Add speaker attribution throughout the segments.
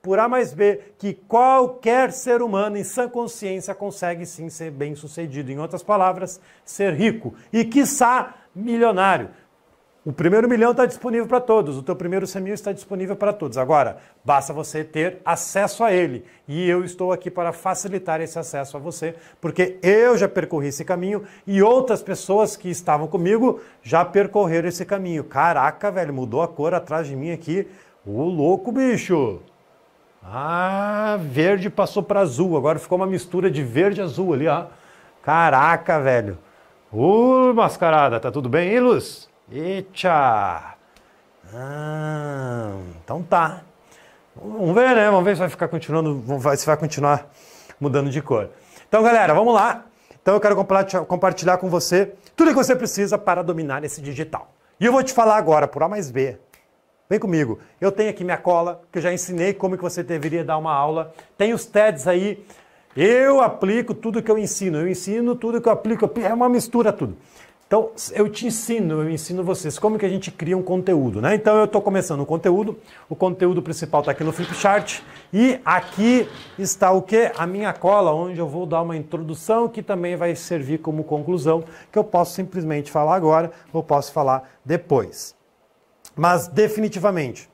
Speaker 1: por A mais B que qualquer ser humano em sã consciência consegue sim ser bem sucedido. Em outras palavras, ser rico e, quiçá, milionário. O primeiro milhão está disponível para todos, o teu primeiro 100 mil está disponível para todos. Agora, basta você ter acesso a ele. E eu estou aqui para facilitar esse acesso a você, porque eu já percorri esse caminho e outras pessoas que estavam comigo já percorreram esse caminho. Caraca, velho, mudou a cor atrás de mim aqui. O louco, bicho! Ah, verde passou para azul. Agora ficou uma mistura de verde e azul ali, ó. Caraca, velho. Ô, uh, mascarada, tá tudo bem, aí, Luz? Eita! Ah, então tá. Vamos ver, né? Vamos ver se vai ficar continuando, se vai continuar mudando de cor. Então, galera, vamos lá. Então eu quero compartilhar com você tudo que você precisa para dominar esse digital. E eu vou te falar agora, por A mais B, Vem comigo. Eu tenho aqui minha cola, que eu já ensinei como que você deveria dar uma aula. Tem os TEDs aí. Eu aplico tudo que eu ensino. Eu ensino tudo que eu aplico. É uma mistura tudo. Então, eu te ensino, eu ensino vocês como que a gente cria um conteúdo, né? Então, eu estou começando o conteúdo. O conteúdo principal está aqui no Flipchart. E aqui está o que? A minha cola, onde eu vou dar uma introdução que também vai servir como conclusão, que eu posso simplesmente falar agora ou posso falar depois mas definitivamente.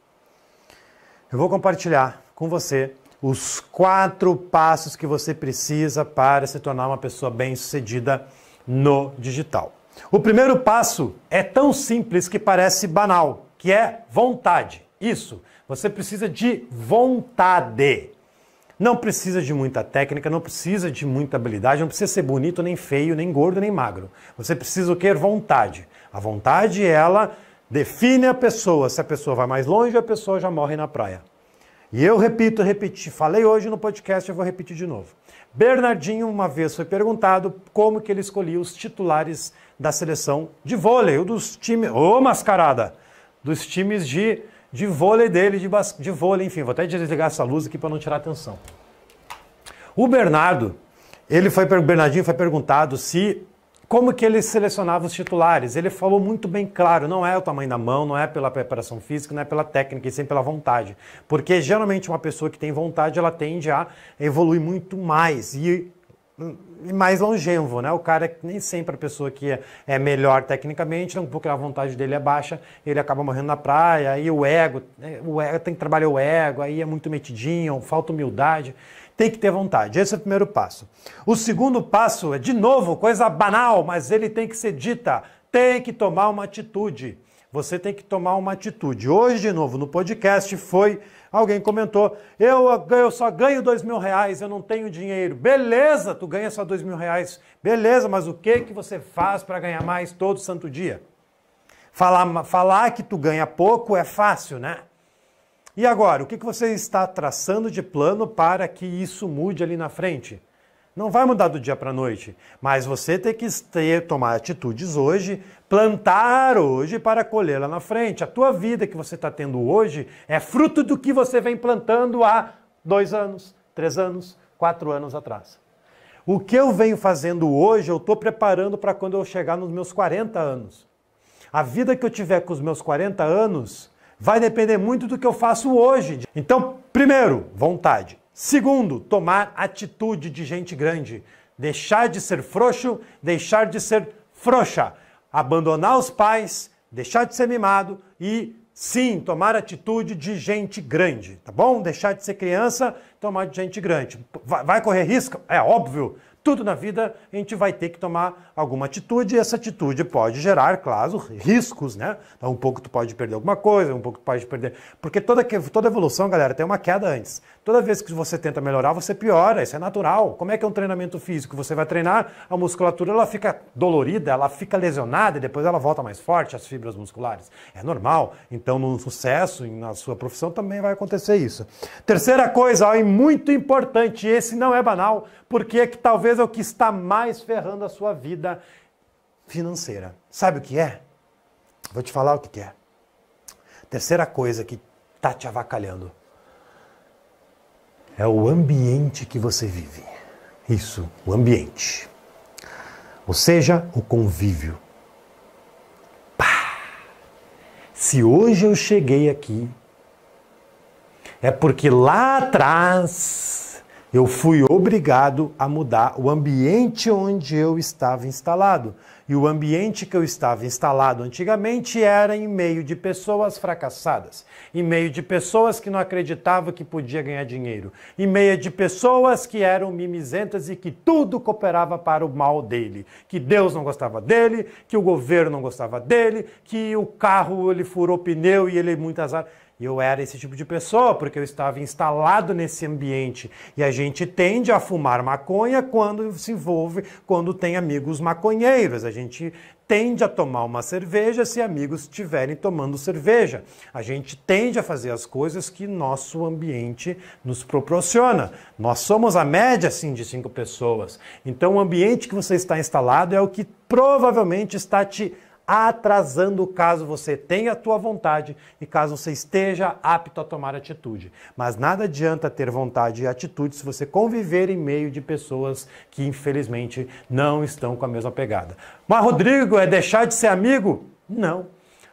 Speaker 1: Eu vou compartilhar com você os quatro passos que você precisa para se tornar uma pessoa bem-sucedida no digital. O primeiro passo é tão simples que parece banal, que é vontade. Isso, você precisa de vontade. Não precisa de muita técnica, não precisa de muita habilidade, não precisa ser bonito, nem feio, nem gordo, nem magro. Você precisa querer vontade. A vontade, é ela Define a pessoa, se a pessoa vai mais longe, a pessoa já morre na praia. E eu repito, repeti, falei hoje no podcast, eu vou repetir de novo. Bernardinho uma vez foi perguntado como que ele escolhia os titulares da seleção de vôlei, ou dos times, ô oh, mascarada, dos times de, de vôlei dele, de, bas, de vôlei, enfim, vou até desligar essa luz aqui para não tirar atenção. O Bernardo, ele foi, o Bernardinho foi perguntado se como que ele selecionava os titulares. Ele falou muito bem claro, não é o tamanho da mão, não é pela preparação física, não é pela técnica, e sim pela vontade. Porque geralmente uma pessoa que tem vontade, ela tende a evoluir muito mais e, e mais longevo, né? O cara, é nem sempre a pessoa que é, é, melhor tecnicamente, não porque a vontade dele é baixa, ele acaba morrendo na praia, aí o ego, é, o ego tem que trabalhar o ego, aí é muito metidinho, falta humildade. Tem que ter vontade. Esse é o primeiro passo. O segundo passo é, de novo, coisa banal, mas ele tem que ser dita. Tem que tomar uma atitude. Você tem que tomar uma atitude. Hoje, de novo, no podcast foi. Alguém comentou: eu, eu só ganho dois mil reais, eu não tenho dinheiro. Beleza, tu ganha só dois mil reais. Beleza, mas o que, que você faz para ganhar mais todo santo dia? Falar, falar que tu ganha pouco é fácil, né? E agora, o que você está traçando de plano para que isso mude ali na frente? Não vai mudar do dia para a noite, mas você tem que ter, tomar atitudes hoje, plantar hoje para colher lá na frente. A tua vida que você está tendo hoje é fruto do que você vem plantando há dois anos, três anos, quatro anos atrás. O que eu venho fazendo hoje, eu estou preparando para quando eu chegar nos meus 40 anos. A vida que eu tiver com os meus 40 anos, vai depender muito do que eu faço hoje. Então, primeiro, vontade. Segundo, tomar atitude de gente grande. Deixar de ser frouxo, deixar de ser frouxa. Abandonar os pais, deixar de ser mimado e Sim, tomar atitude de gente grande, tá bom? Deixar de ser criança, tomar de gente grande. Vai correr risco? É óbvio. Tudo na vida a gente vai ter que tomar alguma atitude, e essa atitude pode gerar, claro, riscos, né? Então, um pouco tu pode perder alguma coisa, um pouco tu pode perder. Porque toda, toda evolução, galera, tem uma queda antes. Toda vez que você tenta melhorar, você piora, isso é natural. Como é que é um treinamento físico? Você vai treinar, a musculatura ela fica dolorida, ela fica lesionada e depois ela volta mais forte, as fibras musculares. É normal. Então, no sucesso, na sua profissão, também vai acontecer isso. Terceira coisa, e muito importante, esse não é banal, porque é que talvez é o que está mais ferrando a sua vida vida financeira. Sabe o que é? Vou te falar o que é. Terceira coisa que tá te avacalhando é o ambiente que você vive. Isso, o ambiente. Ou seja, o convívio. Pá! Se hoje eu cheguei aqui, é porque lá atrás eu fui obrigado a mudar o ambiente onde eu estava instalado. E o ambiente que eu estava instalado antigamente era em meio de pessoas fracassadas, em meio de pessoas que não acreditavam que podia ganhar dinheiro, em meio de pessoas que eram mimizentas e que tudo cooperava para o mal dele, que Deus não gostava dele, que o governo não gostava dele, que o carro ele furou pneu e ele muitas muito azar. E eu era esse tipo de pessoa porque eu estava instalado nesse ambiente. E a gente tende a fumar maconha quando se envolve, quando tem amigos maconheiros. A gente tende a tomar uma cerveja se amigos estiverem tomando cerveja. A gente tende a fazer as coisas que nosso ambiente nos proporciona. Nós somos a média, assim, de cinco pessoas. Então, o ambiente que você está instalado é o que provavelmente está te atrasando caso você tenha a tua vontade e caso você esteja apto a tomar atitude. Mas nada adianta ter vontade e atitude se você conviver em meio de pessoas que infelizmente não estão com a mesma pegada. Mas Rodrigo, é deixar de ser amigo? Não.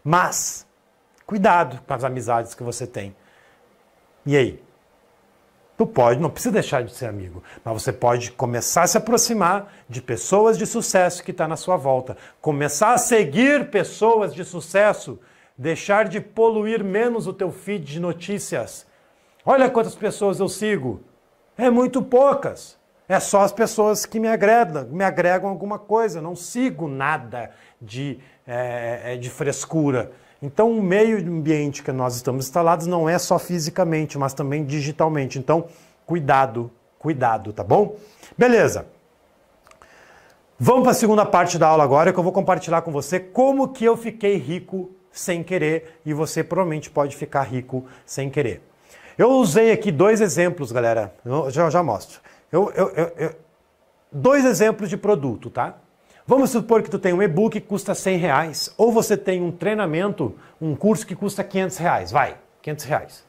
Speaker 1: Mas cuidado com as amizades que você tem. E aí? Tu pode, não precisa deixar de ser amigo, mas você pode começar a se aproximar de pessoas de sucesso que está na sua volta, começar a seguir pessoas de sucesso, deixar de poluir menos o teu feed de notícias. Olha quantas pessoas eu sigo. É muito poucas. É só as pessoas que me agregam, me agregam alguma coisa. não sigo nada de, é, de frescura. Então, o meio ambiente que nós estamos instalados não é só fisicamente, mas também digitalmente. Então, cuidado, cuidado, tá bom? Beleza. Vamos para a segunda parte da aula agora, que eu vou compartilhar com você como que eu fiquei rico sem querer e você provavelmente pode ficar rico sem querer. Eu usei aqui dois exemplos, galera. Eu já, já mostro. Eu, eu, eu, dois exemplos de produto, tá? Vamos supor que tu tem um e-book que custa 100 reais, ou você tem um treinamento, um curso que custa 500 reais, vai, 500 reais.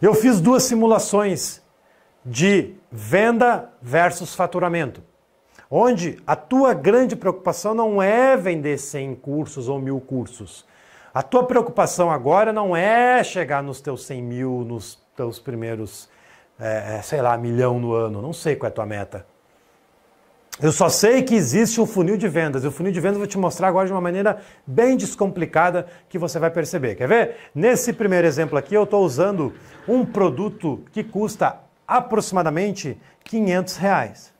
Speaker 1: Eu fiz duas simulações de venda versus faturamento, onde a tua grande preocupação não é vender 100 cursos ou mil cursos. A tua preocupação agora não é chegar nos teus 100 mil, nos teus primeiros, é, sei lá, milhão no ano, não sei qual é a tua meta. Eu só sei que existe o funil de vendas. E o funil de vendas eu vou te mostrar agora de uma maneira bem descomplicada que você vai perceber. Quer ver? Nesse primeiro exemplo aqui, eu estou usando um produto que custa aproximadamente 500 reais.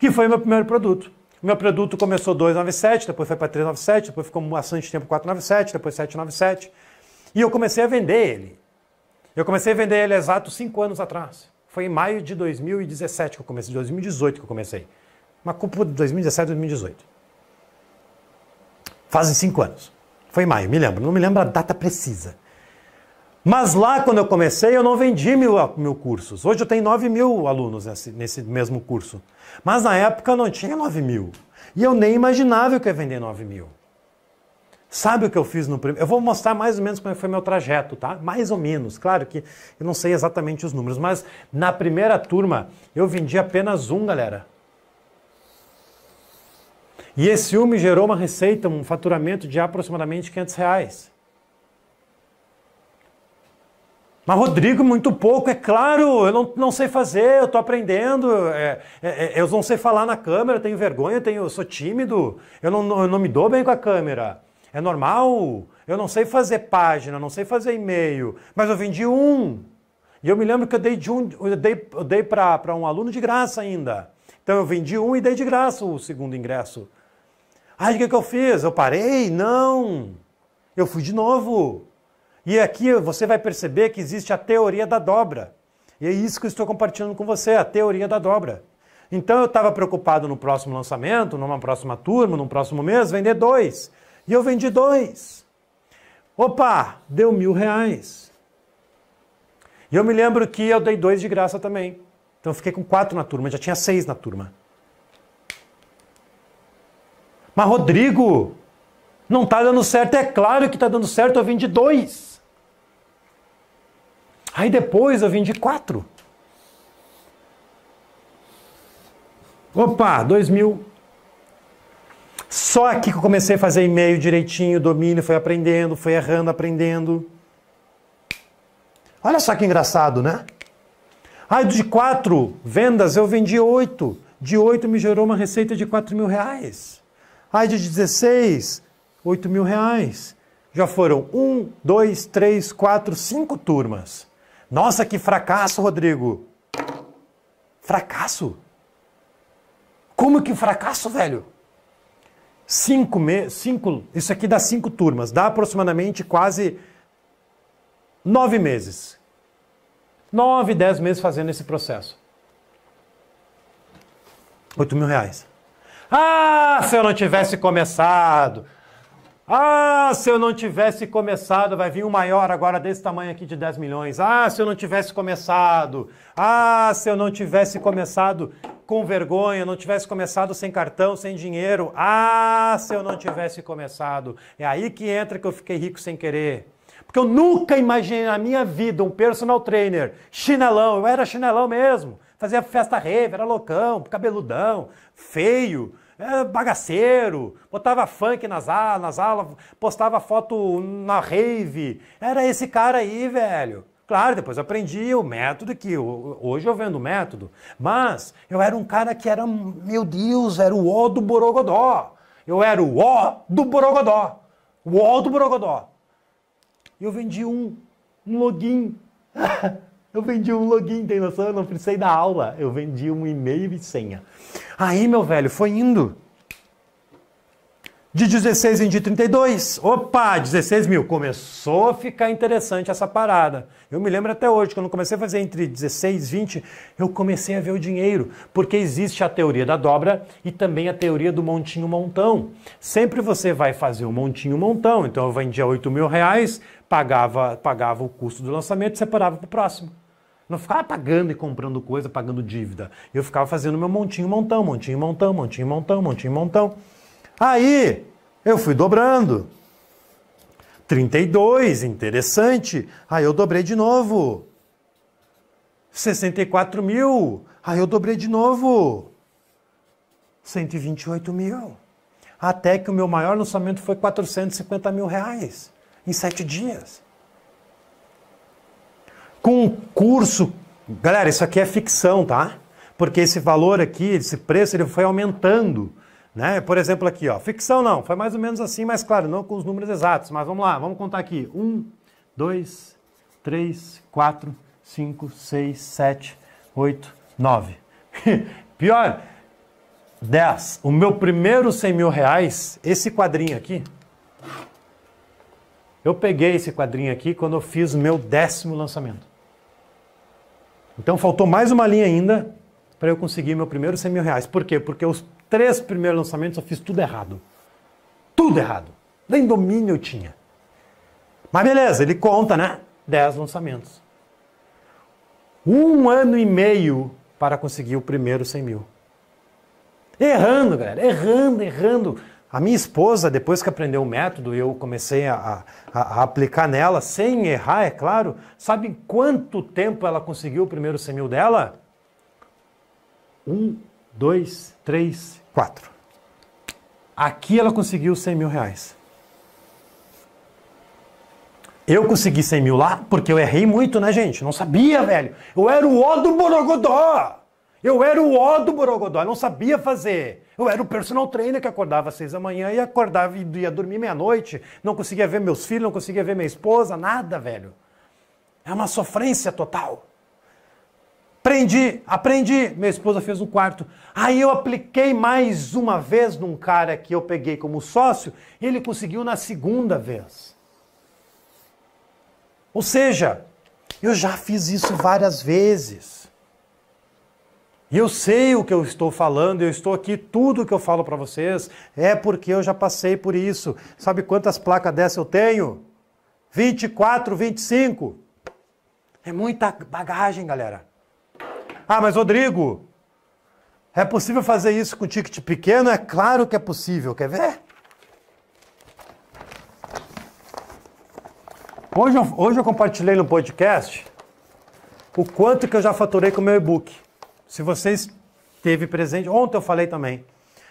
Speaker 1: Que foi o meu primeiro produto. O meu produto começou 297, depois foi para 397, depois ficou bastante tempo 497, depois 797. E eu comecei a vender ele. Eu comecei a vender ele exato cinco anos atrás. Foi em maio de 2017 que eu comecei, 2018 que eu comecei. Uma cúpula de 2017, 2018. Fazem cinco anos. Foi em maio, me lembro. Não me lembro a data precisa. Mas lá, quando eu comecei, eu não vendi mil, mil cursos. Hoje eu tenho 9 mil alunos nesse, nesse mesmo curso. Mas na época eu não tinha 9 mil. E eu nem imaginava que eu ia vender 9 mil. Sabe o que eu fiz no primeiro? Eu vou mostrar mais ou menos como é foi meu trajeto, tá? Mais ou menos. Claro que eu não sei exatamente os números, mas na primeira turma eu vendi apenas um, galera. E esse um me gerou uma receita, um faturamento de aproximadamente 500 reais. Mas, Rodrigo, muito pouco, é claro, eu não, não sei fazer, eu estou aprendendo, é, é, é, eu não sei falar na câmera, tenho vergonha, tenho, eu sou tímido, eu não, eu não me dou bem com a câmera. É normal. Eu não sei fazer página, não sei fazer e-mail, mas eu vendi um. E eu me lembro que eu dei, de um, eu dei, eu dei para um aluno de graça ainda. Então eu vendi um e dei de graça o segundo ingresso. Aí o que, que eu fiz? Eu parei? Não. Eu fui de novo. E aqui você vai perceber que existe a teoria da dobra. E é isso que eu estou compartilhando com você, a teoria da dobra. Então eu estava preocupado no próximo lançamento, numa próxima turma, num próximo mês, vender dois. E eu vendi dois. Opa, deu mil reais. E eu me lembro que eu dei dois de graça também. Então eu fiquei com quatro na turma, já tinha seis na turma. Mas Rodrigo, não está dando certo. É claro que está dando certo, eu vendi dois. Aí depois eu vendi quatro. Opa, dois mil. Só aqui que eu comecei a fazer e-mail direitinho, domínio, foi aprendendo, foi errando, aprendendo. Olha só que engraçado, né? Ai, de quatro vendas eu vendi oito. De oito me gerou uma receita de quatro mil reais. Ai, de 16, oito mil reais. Já foram um, dois, três, quatro, cinco turmas. Nossa, que fracasso, Rodrigo! Fracasso? Como que fracasso, velho? cinco, meses, cinco, isso aqui dá cinco turmas, dá aproximadamente quase nove meses. Nove, dez meses fazendo esse processo. Oito mil reais. Ah, se eu não tivesse começado! Ah, se eu não tivesse começado, vai vir um maior agora desse tamanho aqui de 10 milhões. Ah, se eu não tivesse começado. Ah, se eu não tivesse começado com vergonha, não tivesse começado sem cartão, sem dinheiro. Ah, se eu não tivesse começado. É aí que entra que eu fiquei rico sem querer. Porque eu nunca imaginei na minha vida um personal trainer chinelão, eu era chinelão mesmo. Fazia festa rave, era loucão, cabeludão, feio, é, bagaceiro, botava funk nas, nas aulas, postava foto na rave. Era esse cara aí, velho. Claro, depois aprendi o método que hoje eu vendo o método, mas eu era um cara que era, meu Deus, era o O do Borogodó. Eu era o O do Borogodó. O O do Borogodó. E eu vendi um, um login. eu vendi um login, tem noção? Eu não precisei da aula. Eu vendi um e-mail e senha. Aí, meu velho, foi indo. De 16 em de 32, opa, 16 mil. Começou a ficar interessante essa parada. Eu me lembro até hoje, quando comecei a fazer entre 16 e 20, eu comecei a ver o dinheiro, porque existe a teoria da dobra e também a teoria do montinho-montão. Sempre você vai fazer o um montinho-montão. Então eu vendia 8 mil reais, pagava, pagava o custo do lançamento e separava para o próximo. Não ficava pagando e comprando coisa, pagando dívida. Eu ficava fazendo meu montinho-montão, montinho-montão, montinho-montão, montinho-montão. montinho montão Aí eu fui dobrando. 32, interessante. Aí eu dobrei de novo. 64 mil. Aí eu dobrei de novo. 128 mil. Até que o meu maior lançamento foi 450 mil reais em sete dias. Com um curso. Galera, isso aqui é ficção, tá? Porque esse valor aqui, esse preço, ele foi aumentando né? Por exemplo, aqui, ó, ficção não, foi mais ou menos assim, mas claro, não com os números exatos, mas vamos lá, vamos contar aqui. 1, 2, 3, 4, 5, 6, 7, 8, 9. Pior, 10. O meu primeiro 100 mil reais, esse quadrinho aqui, eu peguei esse quadrinho aqui quando eu fiz o meu décimo lançamento. Então faltou mais uma linha ainda para eu conseguir meu primeiro 100 mil reais. Por quê? Porque os três primeiros lançamentos eu fiz tudo errado. Tudo errado. Nem domínio eu tinha. Mas beleza, ele conta, né? 10 lançamentos. Um ano e meio para conseguir o primeiro 100 mil. Errando, galera. Errando, errando. A minha esposa, depois que aprendeu o método e eu comecei a, a, a, aplicar nela, sem errar, é claro, sabe quanto tempo ela conseguiu o primeiro 100 mil dela? Um, dois, três, quatro. Aqui ela conseguiu 100 mil reais. Eu consegui 100 mil lá porque eu errei muito, né, gente? Não sabia, velho. Eu era o ó do Borogodó. Eu era o ó do Borogodó. Eu não sabia fazer. Eu era o personal trainer que acordava às seis da manhã e acordava e ia dormir meia-noite. Não conseguia ver meus filhos, não conseguia ver minha esposa, nada, velho. É uma sofrência total. Aprendi, aprendi. Minha esposa fez um quarto. Aí eu apliquei mais uma vez num cara que eu peguei como sócio, e ele conseguiu na segunda vez. Ou seja, eu já fiz isso várias vezes. E eu sei o que eu estou falando, eu estou aqui, tudo que eu falo para vocês é porque eu já passei por isso. Sabe quantas placas dessa eu tenho? 24, 25. É muita bagagem, galera. Ah, mas Rodrigo, é possível fazer isso com ticket pequeno? É claro que é possível, quer ver? Hoje eu, hoje eu compartilhei no podcast o quanto que eu já faturei com o meu e-book. Se vocês teve presente, ontem eu falei também.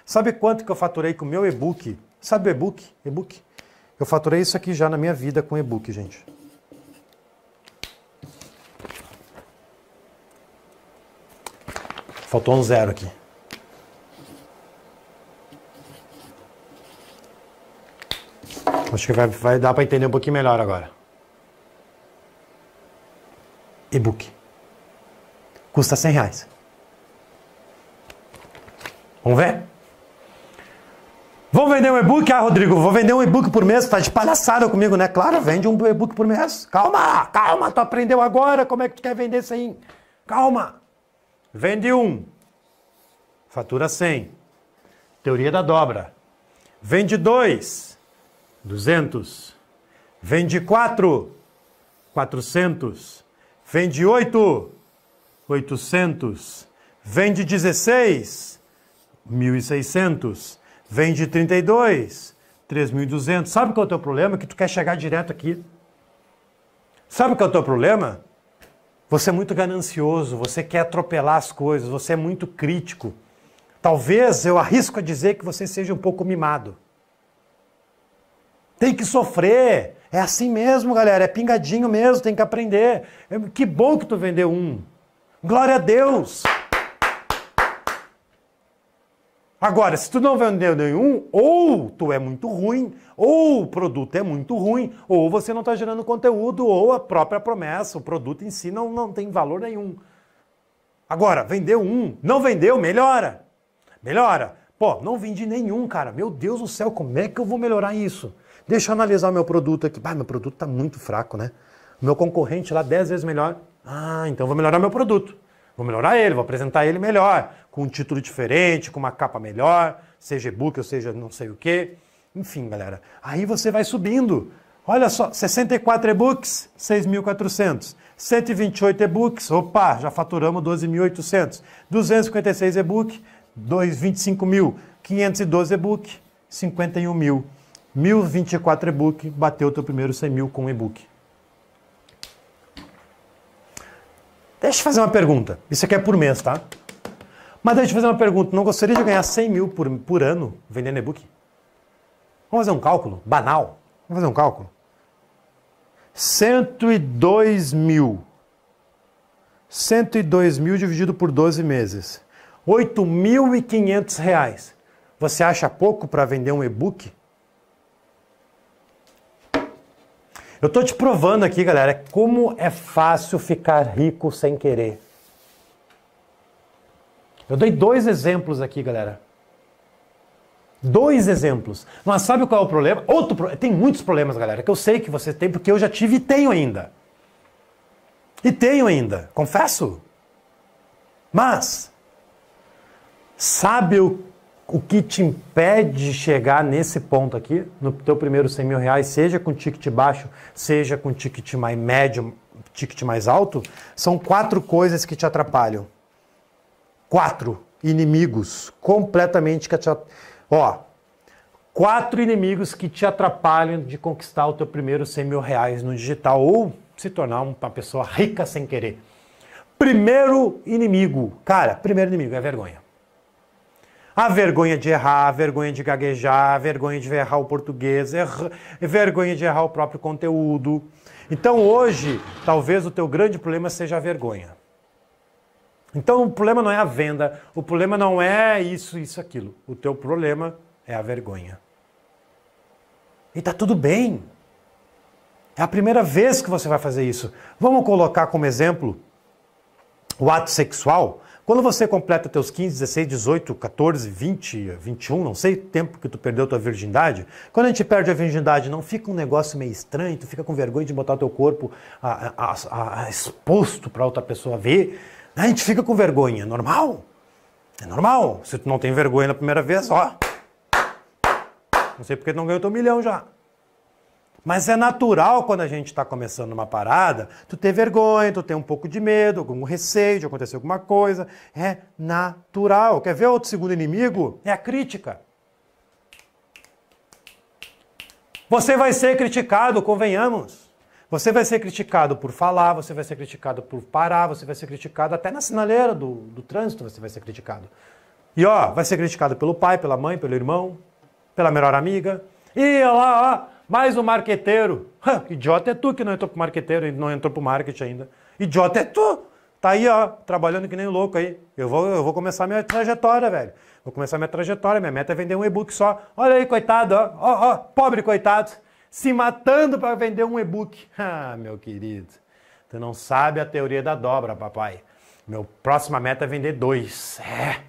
Speaker 1: Sabe quanto que eu faturei com o meu e-book? Sabe o e-book? E-book? Eu faturei isso aqui já na minha vida com e-book, gente. Faltou um zero aqui. Acho que vai, vai dar para entender um pouquinho melhor agora. E-book. Custa 100 reais. Vamos ver? vou vender um e-book? Ah, Rodrigo, vou vender um e-book por mês. Tá de palhaçada comigo, né? Claro, vende um e-book por mês. Calma, calma, tu aprendeu agora como é que tu quer vender isso aí. Calma. Vende um, fatura 100. Teoria da dobra. Vende dois, 200. Vende quatro, 400. Vende oito, 800. Vende 16, 1.600. Vende 32, 3.200. Sabe qual é o teu problema? Que tu quer chegar direto aqui. Sabe qual é o teu problema? Você é muito ganancioso, você quer atropelar as coisas, você é muito crítico. Talvez eu arrisco a dizer que você seja um pouco mimado. Tem que sofrer. É assim mesmo, galera. É pingadinho mesmo, tem que aprender. É, que bom que tu vendeu um. Glória a Deus! Agora, se tu não vendeu nenhum, ou tu é muito ruim, ou o produto é muito ruim, ou você não está gerando conteúdo, ou a própria promessa, o produto em si não, não tem valor nenhum. Agora, vendeu um, não vendeu, melhora. Melhora. Pô, não vendi nenhum, cara. Meu Deus do céu, como é que eu vou melhorar isso? Deixa eu analisar meu produto aqui. Bah, meu produto está muito fraco, né? Meu concorrente lá 10 vezes melhor. Ah, então vou melhorar meu produto. Vou melhorar ele, vou apresentar ele melhor, com um título diferente, com uma capa melhor, seja e-book ou seja não sei o quê. Enfim, galera. Aí você vai subindo. Olha só, 64 e-books, 6.400. 128 e-books, opa, já faturamos 12.800. 256 e-book, 225 mil. 512 e-book, 51 mil. 1.024 e-book, bateu o teu primeiro 100 mil com e-book. Deixa eu te fazer uma pergunta. Isso aqui é por mês, tá? Mas deixa eu te fazer uma pergunta. Não gostaria de ganhar 100 mil por, por ano vendendo e-book? Vamos fazer um cálculo banal. Vamos fazer um cálculo. 102 mil. 102 mil dividido por 12 meses. 8.500 reais. Você acha pouco para vender um e-book? Eu tô te provando aqui, galera, como é fácil ficar rico sem querer. Eu dei dois exemplos aqui, galera. Dois exemplos. Mas sabe qual é o problema? Outro pro... Tem muitos problemas, galera, que eu sei que você tem, porque eu já tive e tenho ainda. E tenho ainda, confesso. Mas, sabe o o que te impede de chegar nesse ponto aqui, no teu primeiro 100 mil reais, seja com ticket baixo, seja com ticket mais médio, ticket mais alto, são quatro coisas que te atrapalham. Quatro inimigos completamente que te ó, quatro inimigos que te atrapalham de conquistar o teu primeiro 100 mil reais no digital ou se tornar uma pessoa rica sem querer. Primeiro inimigo, cara, primeiro inimigo é vergonha. A vergonha de errar, a vergonha de gaguejar, a vergonha de errar o português, a vergonha de errar o próprio conteúdo. Então hoje, talvez o teu grande problema seja a vergonha. Então o problema não é a venda, o problema não é isso, isso, aquilo. O teu problema é a vergonha. E tá tudo bem. É a primeira vez que você vai fazer isso. Vamos colocar como exemplo o ato sexual. Quando você completa teus 15, 16, 18, 14, 20, 21, não sei o tempo que tu perdeu tua virgindade, quando a gente perde a virgindade, não fica um negócio meio estranho, tu fica com vergonha de botar teu corpo a, a, a, exposto para outra pessoa ver, né? a gente fica com vergonha, é normal? É normal. Se tu não tem vergonha na primeira vez, ó. Não sei porque tu não ganhou teu milhão já. Mas é natural quando a gente está começando uma parada, tu ter vergonha, tu ter um pouco de medo, algum receio de acontecer alguma coisa. É natural. Quer ver outro segundo inimigo? É a crítica. Você vai ser criticado, convenhamos. Você vai ser criticado por falar, você vai ser criticado por parar, você vai ser criticado até na sinaleira do, do trânsito, você vai ser criticado. E ó, vai ser criticado pelo pai, pela mãe, pelo irmão, pela melhor amiga. E ó lá, ó, mais um marqueteiro, idiota é tu que não entrou pro marqueteiro não entrou pro marketing ainda. Idiota é tu! Tá aí, ó, trabalhando que nem louco aí. Eu vou, eu vou começar minha trajetória, velho. Vou começar minha trajetória, minha meta é vender um e-book só. Olha aí, coitado, ó, ó, ó pobre coitado, se matando para vender um e-book. Ah, meu querido, tu não sabe a teoria da dobra, papai. Meu próxima meta é vender dois. É,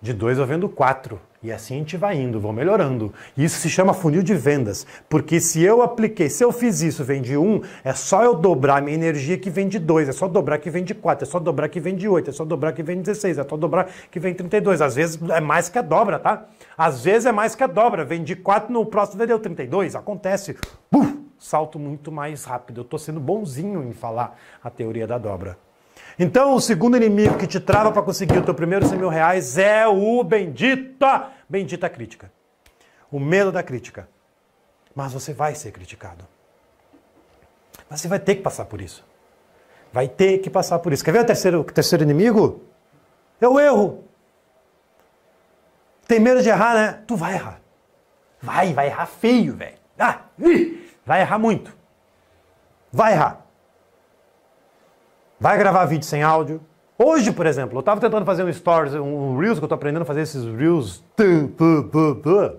Speaker 1: de dois eu vendo quatro. E assim a gente vai indo, vão melhorando. Isso se chama funil de vendas, porque se eu apliquei, se eu fiz isso, vende um, é só eu dobrar a minha energia que vende dois, é só dobrar que vende quatro, é só dobrar que vende oito, é só dobrar que vende 16, é só dobrar que vende 32. Às vezes é mais que a dobra, tá? Às vezes é mais que a dobra. Vendi quatro, no próximo vendeu 32. Acontece. Uf, salto muito mais rápido. Eu tô sendo bonzinho em falar a teoria da dobra. Então, o segundo inimigo que te trava para conseguir o teu primeiro 100 mil reais é o bendita, bendita crítica. O medo da crítica. Mas você vai ser criticado. Mas você vai ter que passar por isso. Vai ter que passar por isso. Quer ver o terceiro, o terceiro inimigo? É o erro. Tem medo de errar, né? Tu vai errar. Vai, vai errar feio, velho. Ah, vai errar muito. Vai errar. Vai gravar vídeo sem áudio. Hoje, por exemplo, eu estava tentando fazer um stories, um reels, que eu estou aprendendo a fazer esses reels.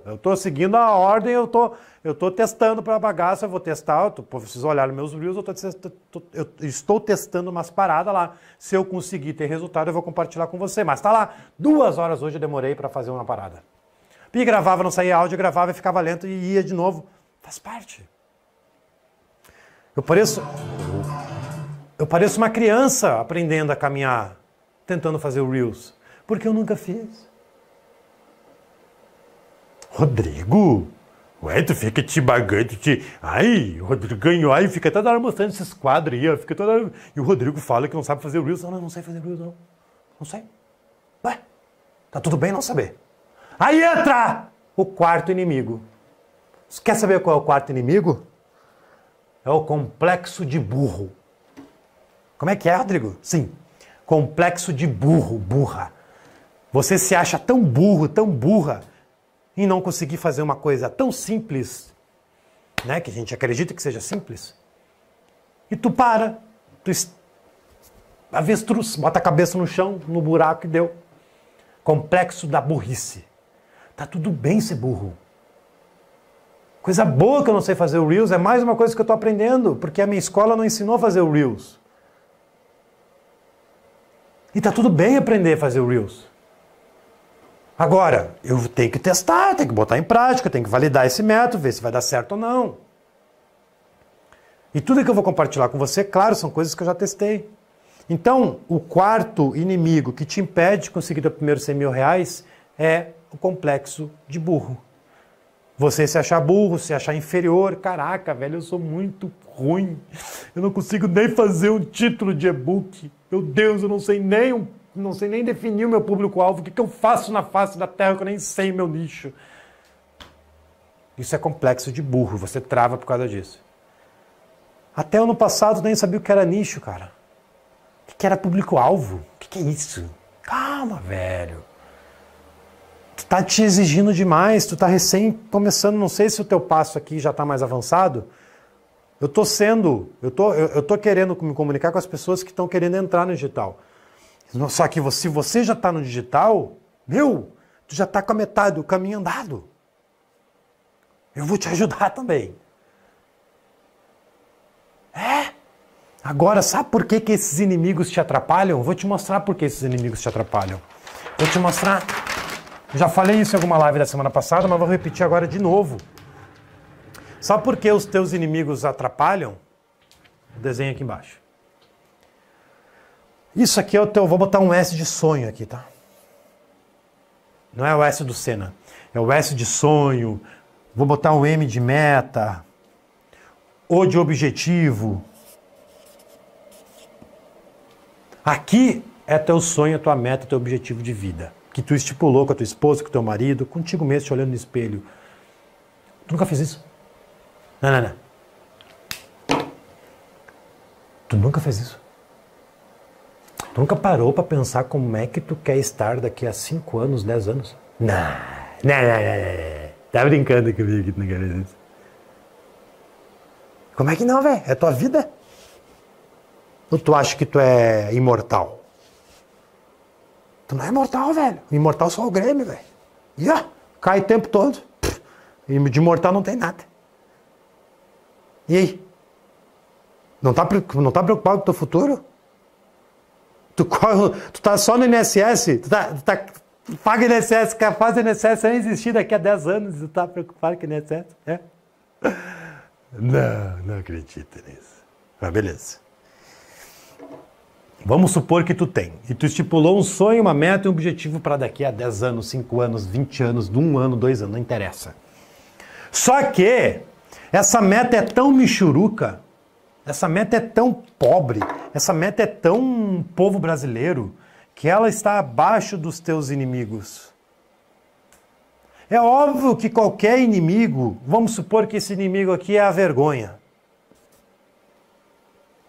Speaker 1: Eu estou seguindo a ordem, eu tô, eu tô testando para bagaça, eu vou testar, eu tô, preciso olhar meus reels, eu, tô, eu estou testando umas paradas lá. Se eu conseguir ter resultado, eu vou compartilhar com você. Mas tá lá, duas horas hoje eu demorei para fazer uma parada. E gravava, não saía áudio, gravava e ficava lento e ia de novo. Faz parte. Eu pareço. Eu pareço uma criança aprendendo a caminhar, tentando fazer o Reels, porque eu nunca fiz. Rodrigo, ué, tu fica te bagando, te. Ai, o Rodrigo ganhou, ai, fica toda hora mostrando esses quadros aí, fica toda hora... E o Rodrigo fala que não sabe fazer o Reels. Não, não, não sei fazer o Reels, não. Não sei. Ué, tá tudo bem não saber. Aí entra o quarto inimigo. Você quer saber qual é o quarto inimigo? É o complexo de burro. Como é que é, Rodrigo? Sim. Complexo de burro, burra. Você se acha tão burro, tão burra, em não conseguir fazer uma coisa tão simples, né? Que a gente acredita que seja simples. E tu para, tu est... avestruz, bota a cabeça no chão, no buraco e deu. Complexo da burrice. Tá tudo bem ser burro. Coisa boa que eu não sei fazer o Reels, é mais uma coisa que eu tô aprendendo, porque a minha escola não ensinou a fazer o Reels. E tá tudo bem aprender a fazer o Reels. Agora, eu tenho que testar, tenho que botar em prática, tenho que validar esse método, ver se vai dar certo ou não. E tudo que eu vou compartilhar com você, claro, são coisas que eu já testei. Então, o quarto inimigo que te impede de conseguir teu primeiro 100 mil reais é o complexo de burro. Você se achar burro, se achar inferior. Caraca, velho, eu sou muito ruim. Eu não consigo nem fazer um título de e-book. Meu Deus, eu não sei nem um, não sei nem definir o meu público-alvo. O que, que eu faço na face da terra que eu nem sei meu nicho? Isso é complexo de burro. Você trava por causa disso. Até ano passado nem sabia o que era nicho, cara. O que, era público-alvo? O que é isso? Calma, velho tu tá te exigindo demais, tu tá recém começando, não sei se o teu passo aqui já tá mais avançado. Eu tô sendo, eu tô, eu, eu tô querendo me comunicar com as pessoas que estão querendo entrar no digital. Só que você, se você já está no digital, meu, tu já está com a metade do caminho andado. Eu vou te ajudar também. É? Agora, sabe por que, que esses inimigos te atrapalham? Vou te mostrar por que esses inimigos te atrapalham. Vou te mostrar já falei isso em alguma live da semana passada, mas vou repetir agora de novo. Sabe por que os teus inimigos atrapalham? desenho aqui embaixo. Isso aqui é o teu. Vou botar um S de sonho aqui, tá? Não é o S do Senna. É o S de sonho. Vou botar um M de meta. O de objetivo. Aqui é teu sonho, tua meta, teu objetivo de vida que tu estipulou com a tua esposa, com o teu marido, contigo mesmo, te olhando no espelho. Tu nunca fez isso? Não, não, não. Tu nunca fez isso. Tu nunca parou para pensar como é que tu quer estar daqui a 5 anos, 10 anos? Não, não, não, não, Tá brincando comigo que tu não quer isso. Como é que não, velho? É tua vida. Ou tu acha que tu é imortal? Tu não é imortal, velho. Imortal só o Grêmio, velho. E ó, cai o tempo todo. E de imortal não tem nada. E aí? Não tá, não tá preocupado com o teu futuro? Tu, tu tá só no INSS? Tu tá, tu tá, paga INSS, faz INSS nem existir daqui a 10 anos e tu tá preocupado com INSS? É? Não, não acredito nisso. Mas beleza. Vamos supor que tu tem, e tu estipulou um sonho, uma meta e um objetivo para daqui a 10 anos, 5 anos, 20 anos, de um ano, dois anos, não interessa. Só que essa meta é tão michuruca, essa meta é tão pobre, essa meta é tão povo brasileiro, que ela está abaixo dos teus inimigos. É óbvio que qualquer inimigo, vamos supor que esse inimigo aqui é a vergonha.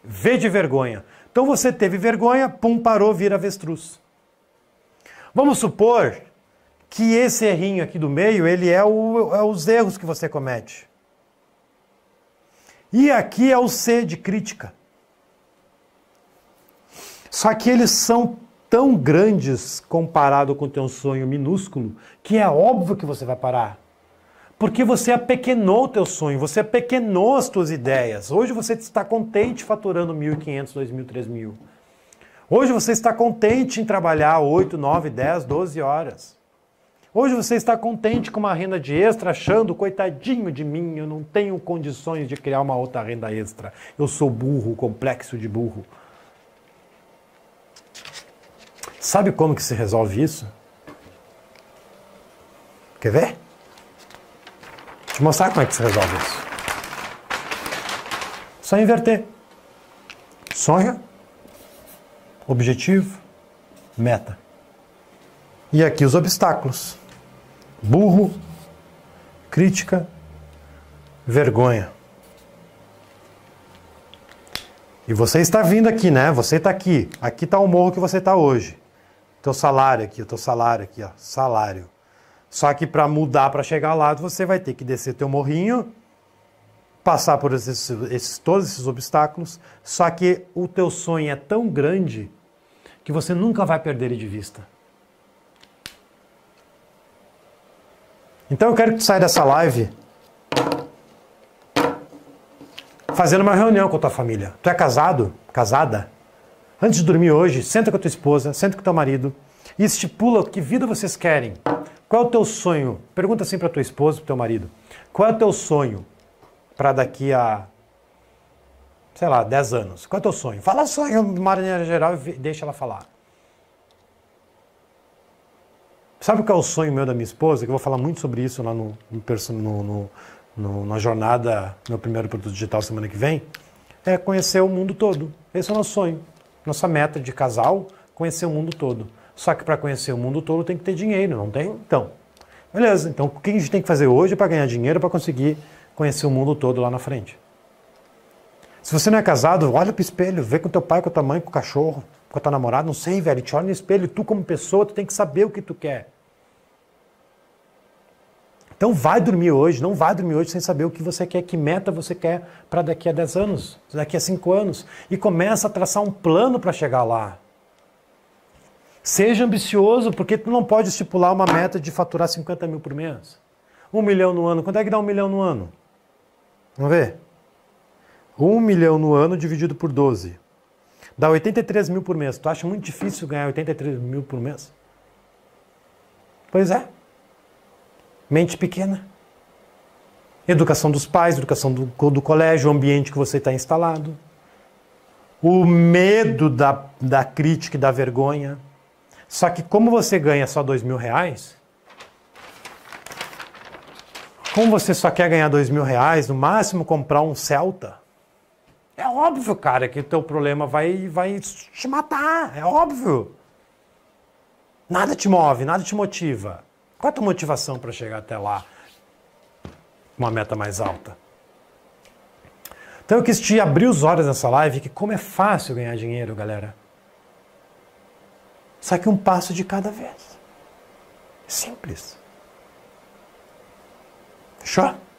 Speaker 1: Vê de vergonha. Então você teve vergonha, pum, parou, vira avestruz. Vamos supor que esse errinho aqui do meio, ele é, o, é os erros que você comete. E aqui é o C de crítica. Só que eles são tão grandes comparado com o teu sonho minúsculo, que é óbvio que você vai parar. Porque você apequenou o teu sonho, você apequenou as tuas ideias. Hoje você está contente faturando 1.500, 2.000, 3.000. Hoje você está contente em trabalhar 8, 9, 10, 12 horas. Hoje você está contente com uma renda de extra, achando, coitadinho de mim, eu não tenho condições de criar uma outra renda extra. Eu sou burro, complexo de burro. Sabe como que se resolve isso? Quer ver? Vou mostrar como é que se resolve isso. Só inverter. Sonha, objetivo, meta. E aqui os obstáculos: burro, crítica, vergonha. E você está vindo aqui, né? Você está aqui. Aqui está o morro que você está hoje. Teu salário aqui, teu salário aqui, ó. Salário. Só que para mudar, para chegar lá, você vai ter que descer teu morrinho, passar por esses, esses, todos esses obstáculos. Só que o teu sonho é tão grande que você nunca vai perder ele de vista. Então eu quero que tu saia dessa live fazendo uma reunião com a tua família. Tu é casado? Casada? Antes de dormir hoje, senta com a tua esposa, senta com o teu marido e estipula que vida vocês querem. Qual é o teu sonho? Pergunta assim para tua esposa, para teu marido. Qual é o teu sonho para daqui a, sei lá, 10 anos? Qual é o teu sonho? Fala sonho de maneira geral e deixa ela falar. Sabe qual é o sonho meu da minha esposa? Que eu vou falar muito sobre isso lá no, no, no, no na jornada, meu primeiro produto digital semana que vem. É conhecer o mundo todo. Esse é o nosso sonho. Nossa meta de casal, conhecer o mundo todo. Só que para conhecer o mundo todo tem que ter dinheiro, não tem? Então, beleza. Então, o que a gente tem que fazer hoje é para ganhar dinheiro para conseguir conhecer o mundo todo lá na frente? Se você não é casado, olha pro espelho, vê com teu pai, com tua mãe, com o cachorro, com a tua namorada, não sei, velho. Te olha no espelho, tu como pessoa, tu tem que saber o que tu quer. Então vai dormir hoje, não vai dormir hoje sem saber o que você quer, que meta você quer para daqui a 10 anos, daqui a 5 anos. E começa a traçar um plano para chegar lá. Seja ambicioso, porque tu não pode estipular uma meta de faturar 50 mil por mês. Um milhão no ano. Quanto é que dá um milhão no ano? Vamos ver? Um milhão no ano dividido por 12. Dá 83 mil por mês. Tu acha muito difícil ganhar 83 mil por mês? Pois é. Mente pequena. Educação dos pais, educação do, do colégio, o ambiente que você está instalado. O medo da, da crítica e da vergonha só que como você ganha só dois mil reais, como você só quer ganhar dois mil reais, no máximo comprar um Celta, é óbvio, cara, que o teu problema vai, vai te matar, é óbvio. Nada te move, nada te motiva. Qual é a tua motivação para chegar até lá? Uma meta mais alta. Então eu quis te abrir os olhos nessa live que como é fácil ganhar dinheiro, galera. Só que um passo de cada vez. É simples. Fechou?